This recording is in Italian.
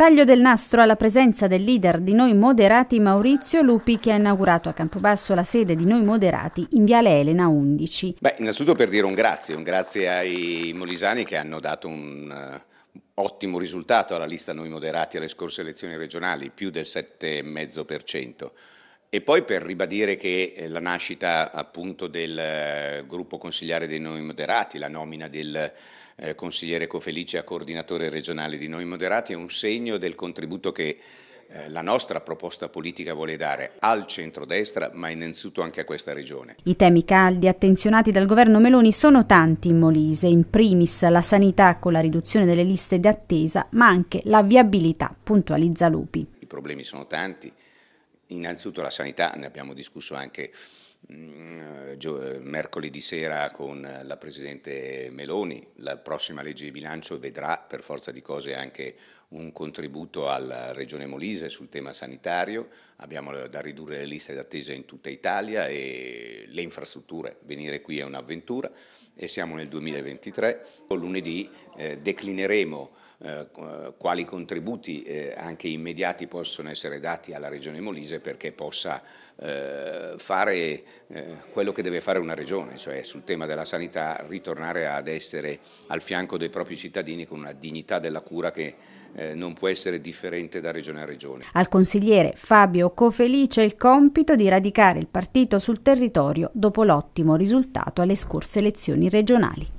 Taglio del nastro alla presenza del leader di Noi Moderati Maurizio Lupi che ha inaugurato a Campobasso la sede di Noi Moderati in Viale Elena 11. Beh, innanzitutto per dire un grazie, un grazie ai molisani che hanno dato un eh, ottimo risultato alla lista Noi Moderati alle scorse elezioni regionali, più del 7,5%. E poi per ribadire che eh, la nascita appunto del eh, gruppo consigliare dei Noi Moderati, la nomina del eh, consigliere Cofelice a coordinatore regionale di Noi Moderati è un segno del contributo che la nostra proposta politica vuole dare al centrodestra, ma innanzitutto anche a questa regione. I temi caldi attenzionati dal governo Meloni sono tanti in Molise, in primis la sanità con la riduzione delle liste d'attesa, ma anche la viabilità, puntualizza Lupi. I problemi sono tanti innanzitutto la sanità, ne abbiamo discusso anche mm, mercoledì sera con la Presidente Meloni, la prossima legge di bilancio vedrà per forza di cose anche un contributo alla Regione Molise sul tema sanitario, abbiamo da ridurre le liste d'attesa in tutta Italia e le infrastrutture, venire qui è un'avventura e siamo nel 2023, lunedì eh, declineremo eh, quali contributi eh, anche immediati possono essere dati alla Regione Molise perché possa eh, fare eh, quello che deve fare una Regione, cioè sul tema della sanità ritornare ad essere al fianco dei propri cittadini con una dignità della cura che eh, non può essere differente da regione a regione. Al consigliere Fabio Cofelice il compito di radicare il partito sul territorio dopo l'ottimo risultato alle scorse elezioni regionali.